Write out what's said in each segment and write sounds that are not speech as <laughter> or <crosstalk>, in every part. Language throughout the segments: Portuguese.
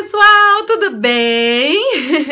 pessoal, tudo bem?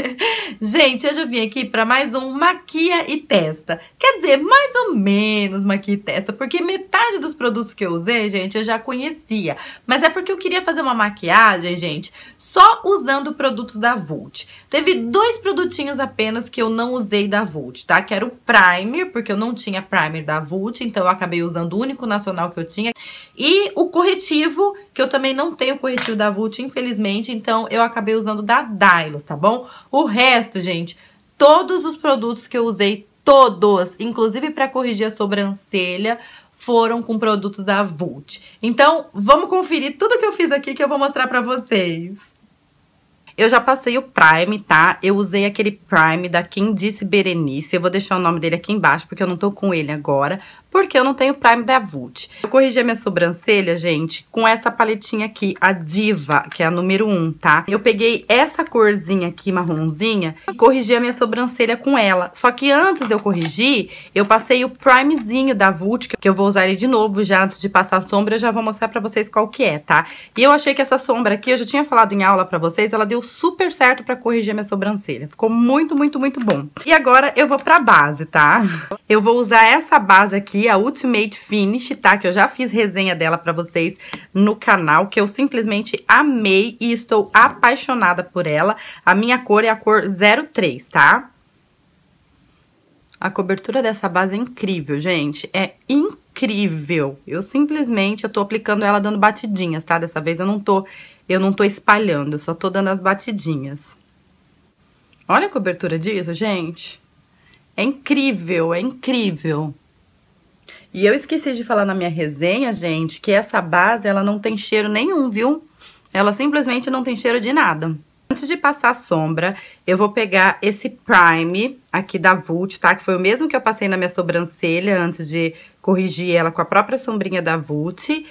<laughs> Gente, hoje eu vim aqui para mais um maquia e testa. Quer dizer, mais ou menos maquia e testa, porque metade dos produtos que eu usei, gente, eu já conhecia. Mas é porque eu queria fazer uma maquiagem, gente, só usando produtos da Vult. Teve dois produtinhos apenas que eu não usei da Vult, tá? Que era o primer, porque eu não tinha primer da Vult, então eu acabei usando o único nacional que eu tinha. E o corretivo, que eu também não tenho corretivo da Vult, infelizmente, então então eu acabei usando da Dylos, tá bom? O resto, gente, todos os produtos que eu usei, todos, inclusive para corrigir a sobrancelha, foram com produtos da Vult. Então, vamos conferir tudo que eu fiz aqui que eu vou mostrar para vocês. Eu já passei o Prime, tá? Eu usei aquele Prime da Quem Disse Berenice. Eu vou deixar o nome dele aqui embaixo, porque eu não tô com ele agora. Porque eu não tenho Prime da Vult. Eu corrigi a minha sobrancelha, gente, com essa paletinha aqui, a Diva, que é a número 1, tá? Eu peguei essa corzinha aqui, marronzinha, e corrigi a minha sobrancelha com ela. Só que antes de eu corrigir, eu passei o Primezinho da Vult, que eu vou usar ele de novo já antes de passar a sombra. Eu já vou mostrar pra vocês qual que é, tá? E eu achei que essa sombra aqui, eu já tinha falado em aula pra vocês, ela deu super certo para corrigir minha sobrancelha. Ficou muito, muito, muito bom. E agora eu vou pra base, tá? Eu vou usar essa base aqui, a Ultimate Finish, tá? Que eu já fiz resenha dela pra vocês no canal, que eu simplesmente amei e estou apaixonada por ela. A minha cor é a cor 03, tá? A cobertura dessa base é incrível, gente. É incrível. Eu simplesmente, eu tô aplicando ela dando batidinhas, tá? Dessa vez eu não tô eu não tô espalhando, só tô dando as batidinhas. Olha a cobertura disso, gente. É incrível, é incrível. E eu esqueci de falar na minha resenha, gente, que essa base ela não tem cheiro nenhum, viu? Ela simplesmente não tem cheiro de nada. Antes de passar a sombra, eu vou pegar esse prime aqui da Vult, tá? Que foi o mesmo que eu passei na minha sobrancelha antes de corrigir ela com a própria sombrinha da Vult.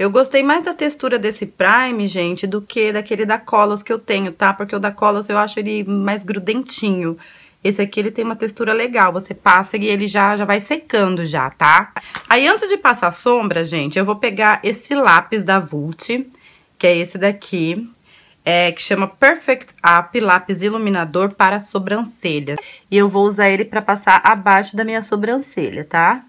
Eu gostei mais da textura desse Prime, gente, do que daquele da Colos que eu tenho, tá? Porque o da Colos eu acho ele mais grudentinho. Esse aqui ele tem uma textura legal, você passa e ele já, já vai secando já, tá? Aí antes de passar sombra, gente, eu vou pegar esse lápis da Vult, que é esse daqui, é, que chama Perfect Up, lápis iluminador para sobrancelhas. E eu vou usar ele para passar abaixo da minha sobrancelha, tá?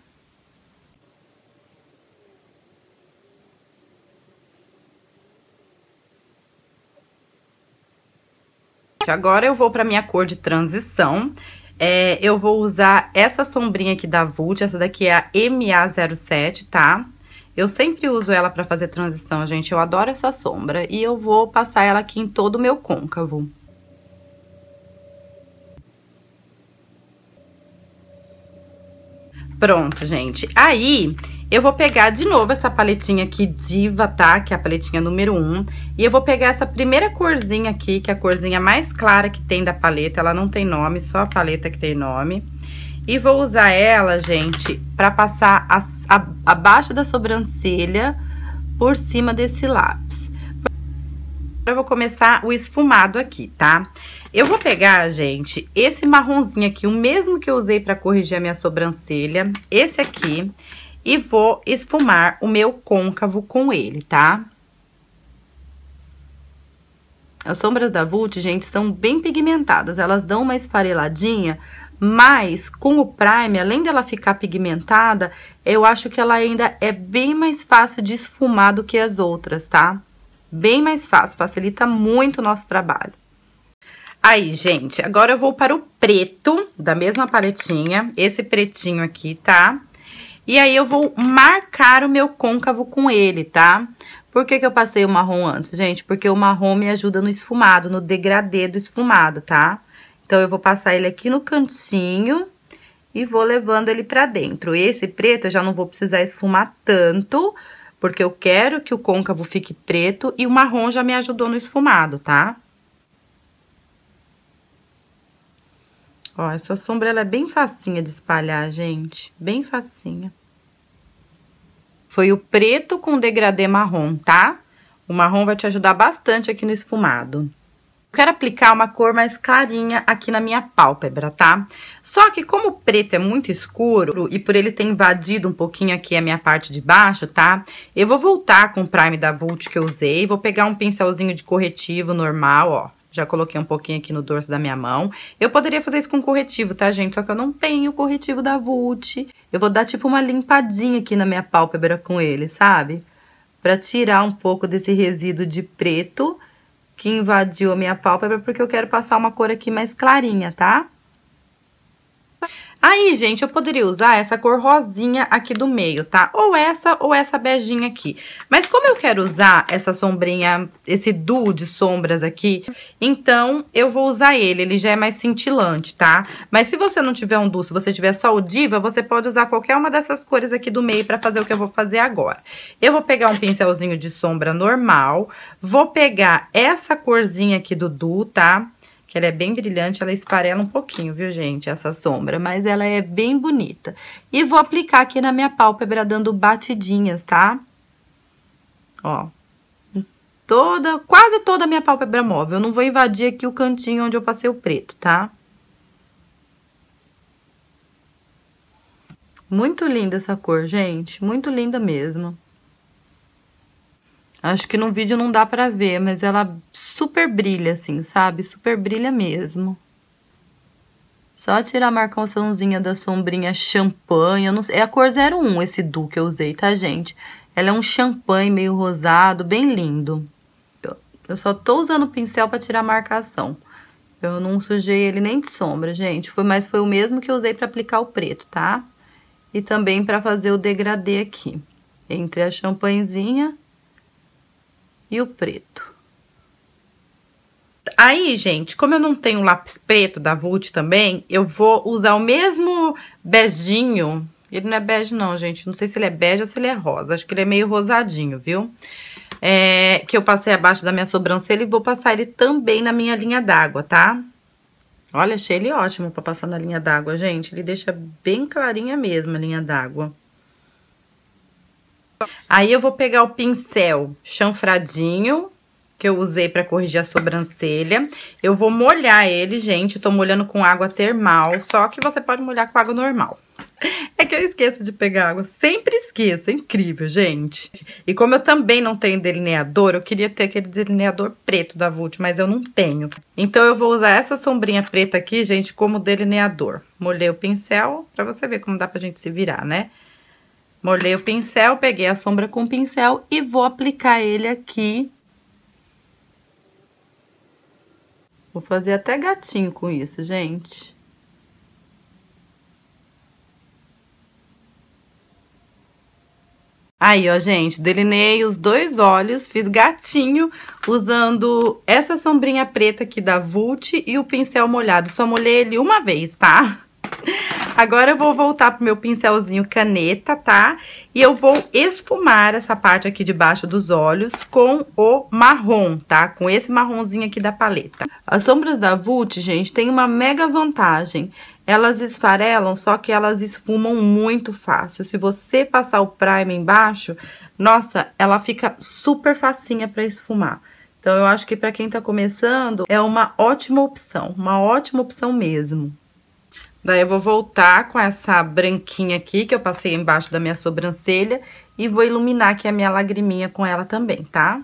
Agora eu vou para minha cor de transição. É, eu vou usar essa sombrinha aqui da Vult, essa daqui é a MA07, tá? Eu sempre uso ela para fazer transição, gente. Eu adoro essa sombra. E eu vou passar ela aqui em todo o meu côncavo. Pronto, gente. Aí, eu vou pegar de novo essa paletinha aqui Diva, tá? Que é a paletinha número 1. E eu vou pegar essa primeira corzinha aqui, que é a corzinha mais clara que tem da paleta. Ela não tem nome, só a paleta que tem nome. E vou usar ela, gente, pra passar abaixo da sobrancelha por cima desse lápis eu vou começar o esfumado aqui, tá? Eu vou pegar, gente, esse marronzinho aqui, o mesmo que eu usei para corrigir a minha sobrancelha, esse aqui, e vou esfumar o meu côncavo com ele, tá? As sombras da Vult, gente, são bem pigmentadas, elas dão uma esfareladinha, mas com o prime, além dela ficar pigmentada, eu acho que ela ainda é bem mais fácil de esfumar do que as outras, tá? Tá? Bem mais fácil, facilita muito o nosso trabalho. Aí, gente, agora eu vou para o preto da mesma paletinha, esse pretinho aqui, tá? E aí eu vou marcar o meu côncavo com ele, tá? Por que, que eu passei o marrom antes, gente? Porque o marrom me ajuda no esfumado, no degradê do esfumado, tá? Então, eu vou passar ele aqui no cantinho e vou levando ele pra dentro. Esse preto eu já não vou precisar esfumar tanto, porque eu quero que o côncavo fique preto e o marrom já me ajudou no esfumado, tá? Ó, essa sombra ela é bem facinha de espalhar, gente, bem facinha. Foi o preto com degradê marrom, tá? O marrom vai te ajudar bastante aqui no esfumado quero aplicar uma cor mais clarinha aqui na minha pálpebra, tá? Só que como o preto é muito escuro e por ele ter invadido um pouquinho aqui a minha parte de baixo, tá? Eu vou voltar com o Prime da Vult que eu usei, vou pegar um pincelzinho de corretivo normal, ó, já coloquei um pouquinho aqui no dorso da minha mão. Eu poderia fazer isso com corretivo, tá, gente? Só que eu não tenho corretivo da Vult. Eu vou dar tipo uma limpadinha aqui na minha pálpebra com ele, sabe? Pra tirar um pouco desse resíduo de preto que invadiu a minha pálpebra, porque eu quero passar uma cor aqui mais clarinha, tá? Aí, gente, eu poderia usar essa cor rosinha aqui do meio, tá? Ou essa, ou essa beijinha aqui. Mas como eu quero usar essa sombrinha, esse duo de sombras aqui, então eu vou usar ele, ele já é mais cintilante, tá? Mas se você não tiver um duo, se você tiver só o diva, você pode usar qualquer uma dessas cores aqui do meio pra fazer o que eu vou fazer agora. Eu vou pegar um pincelzinho de sombra normal, vou pegar essa corzinha aqui do duo, tá? que ela é bem brilhante, ela esfarela um pouquinho, viu, gente, essa sombra, mas ela é bem bonita. E vou aplicar aqui na minha pálpebra dando batidinhas, tá? Ó. Toda, quase toda a minha pálpebra móvel. Eu não vou invadir aqui o cantinho onde eu passei o preto, tá? Muito linda essa cor, gente. Muito linda mesmo. Acho que no vídeo não dá pra ver, mas ela super brilha, assim, sabe? Super brilha mesmo. Só tirar a marcaçãozinha da sombrinha champanhe. Eu não sei, é a cor 01 esse du que eu usei, tá, gente? Ela é um champanhe meio rosado, bem lindo. Eu, eu só tô usando o pincel pra tirar a marcação. Eu não sujei ele nem de sombra, gente. Foi, mas foi o mesmo que eu usei pra aplicar o preto, tá? E também pra fazer o degradê aqui. Entre a champanhezinha e o preto. Aí, gente, como eu não tenho lápis preto da Vult também, eu vou usar o mesmo beijinho. Ele não é bege não, gente. Não sei se ele é bege ou se ele é rosa. Acho que ele é meio rosadinho, viu? É, que eu passei abaixo da minha sobrancelha e vou passar ele também na minha linha d'água, tá? Olha, achei ele ótimo pra passar na linha d'água, gente. Ele deixa bem clarinha mesmo a linha d'água. Aí eu vou pegar o pincel chanfradinho, que eu usei para corrigir a sobrancelha. Eu vou molhar ele, gente. tô molhando com água termal, só que você pode molhar com água normal. <laughs> É que eu esqueço de pegar água. Sempre esqueço, é incrível, gente. E como eu também não tenho delineador, eu queria ter aquele delineador preto da Vult, mas eu não tenho. Então eu vou usar essa sombrinha preta aqui, gente, como delineador. Molhei o pincel para você ver como dá pra gente se virar, né? Molhei o pincel, peguei a sombra com o pincel e vou aplicar ele aqui. Vou fazer até gatinho com isso, gente. Aí, ó, gente, delineei os dois olhos, fiz gatinho usando essa sombrinha preta aqui da Vult e o pincel molhado. Só molhei ele uma vez, tá? Agora eu vou voltar pro meu pincelzinho caneta, tá? E eu vou esfumar essa parte aqui de baixo dos olhos com o marrom, tá? Com esse marronzinho aqui da paleta. As sombras da Vult, gente, tem uma mega vantagem. Elas esfarelam, só que elas esfumam muito fácil. Se você passar o primer embaixo, nossa, ela fica super facinha para esfumar. Então, eu acho que para quem tá começando, é uma ótima opção, uma ótima opção mesmo. Daí eu vou voltar com essa branquinha aqui que eu passei embaixo da minha sobrancelha e vou iluminar aqui a minha lagriminha com ela também, tá?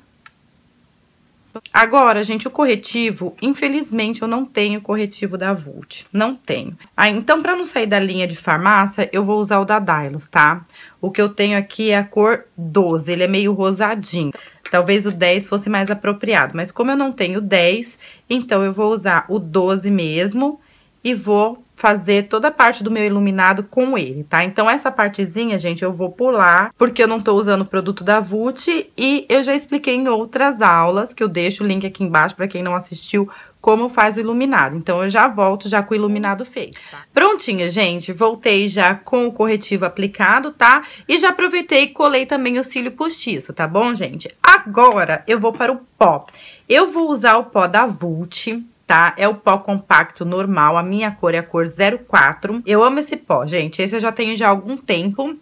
Agora, gente, o corretivo, infelizmente eu não tenho corretivo da Vult, não tenho. Ah, então para não sair da linha de farmácia, eu vou usar o da Dylos, tá? O que eu tenho aqui é a cor 12, ele é meio rosadinho. Talvez o 10 fosse mais apropriado, mas como eu não tenho 10, então eu vou usar o 12 mesmo e vou fazer toda a parte do meu iluminado com ele, tá? Então essa partezinha, gente, eu vou pular, porque eu não tô usando o produto da Vult e eu já expliquei em outras aulas, que eu deixo o link aqui embaixo para quem não assistiu, como faz o iluminado. Então, eu já volto já com o iluminado feito. Tá. Prontinho, gente. Voltei já com o corretivo aplicado, tá? E já aproveitei e colei também o cílio postiço, tá bom, gente? Agora, eu vou para o pó. Eu vou usar o pó da Vult, tá? É o pó compacto normal, a minha cor é a cor 04. Eu amo esse pó, gente, esse eu já tenho já há algum tempo.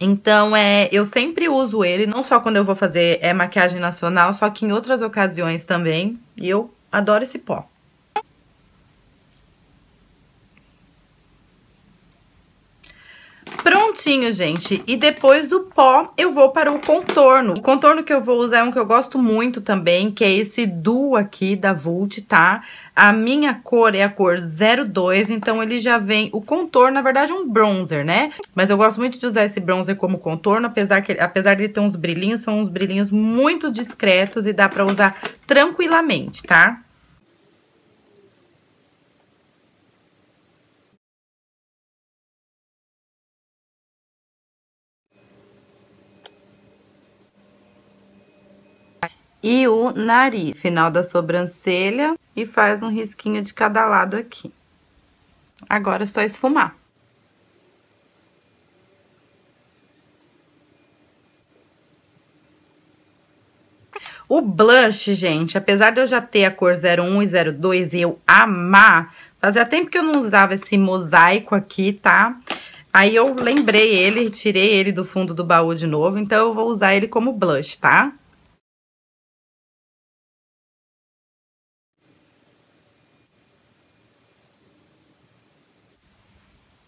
Então, é, eu sempre uso ele, não só quando eu vou fazer é, maquiagem nacional, só que em outras ocasiões também. E eu adoro esse pó. Prontinho, gente. E depois do pó, eu vou para o contorno. O contorno que eu vou usar é um que eu gosto muito também, que é esse duo aqui da Vult, tá? A minha cor é a cor 02, então ele já vem... O contorno, na verdade, é um bronzer, né? Mas eu gosto muito de usar esse bronzer como contorno, apesar, que, apesar dele ter uns brilhinhos, são uns brilhinhos muito discretos e dá para usar tranquilamente, tá? e o nariz, final da sobrancelha e faz um risquinho de cada lado aqui. Agora é só esfumar. O blush, gente, apesar de eu já ter a cor 01 e 02 e eu amar, fazia tempo que eu não usava esse mosaico aqui, tá? Aí eu lembrei ele, tirei ele do fundo do baú de novo, então eu vou usar ele como blush, tá?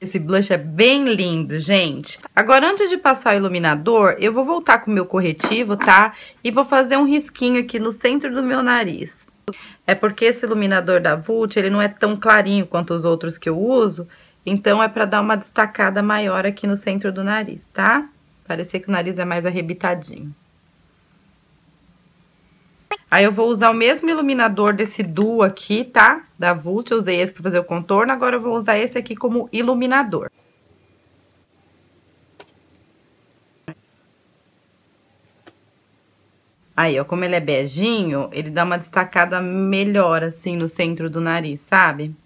Esse blush é bem lindo, gente. Agora, antes de passar o iluminador, eu vou voltar com o meu corretivo, tá? E vou fazer um risquinho aqui no centro do meu nariz. É porque esse iluminador da Vult, ele não é tão clarinho quanto os outros que eu uso. Então, é pra dar uma destacada maior aqui no centro do nariz, tá? Parecer que o nariz é mais arrebitadinho. Aí eu vou usar o mesmo iluminador desse duo aqui, tá? Da Vult, eu usei esse para fazer o contorno, agora eu vou usar esse aqui como iluminador. Aí, ó, como ele é beijinho, ele dá uma destacada melhor, assim, no centro do nariz, sabe?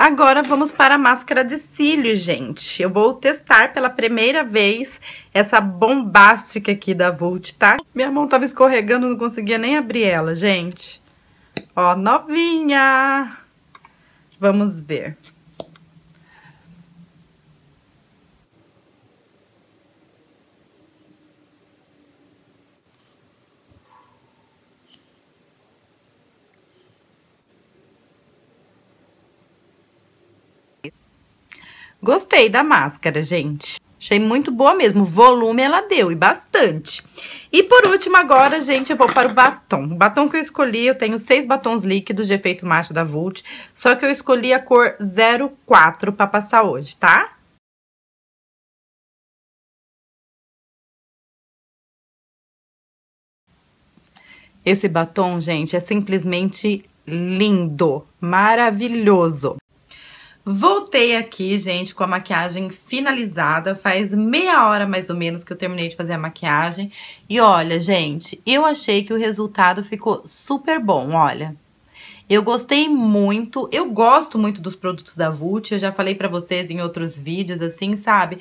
Agora vamos para a máscara de cílio, gente. Eu vou testar pela primeira vez essa bombástica aqui da Vult, tá? Minha mão tava escorregando, não conseguia nem abrir ela, gente. Ó, novinha! Vamos ver. Gostei da máscara, gente. Achei muito boa mesmo. Volume ela deu e bastante. E por último, agora, gente, eu vou para o batom. O batom que eu escolhi, eu tenho seis batons líquidos de efeito macho da Vult. Só que eu escolhi a cor 04 para passar hoje, tá? Esse batom, gente, é simplesmente lindo, maravilhoso. Voltei aqui, gente, com a maquiagem finalizada. Faz meia hora mais ou menos que eu terminei de fazer a maquiagem. E olha, gente, eu achei que o resultado ficou super bom, olha. Eu gostei muito, eu gosto muito dos produtos da Vult, eu já falei para vocês em outros vídeos, assim, sabe?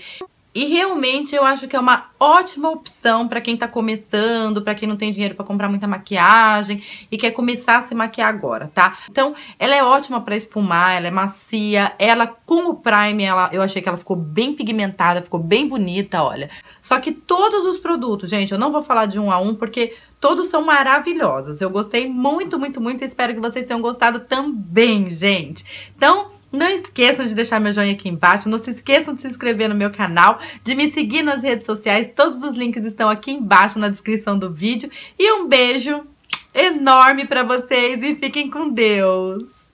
E realmente eu acho que é uma ótima opção para quem está começando, para quem não tem dinheiro para comprar muita maquiagem e quer começar a se maquiar agora, tá? Então, ela é ótima para esfumar, ela é macia, ela com o prime, ela, eu achei que ela ficou bem pigmentada, ficou bem bonita, olha. Só que todos os produtos, gente, eu não vou falar de um a um porque todos são maravilhosos. Eu gostei muito, muito, muito, espero que vocês tenham gostado também, gente. Então, não esqueçam de deixar meu joinha aqui embaixo, não se esqueçam de se inscrever no meu canal, de me seguir nas redes sociais, todos os links estão aqui embaixo na descrição do vídeo. E um beijo enorme para vocês e fiquem com Deus!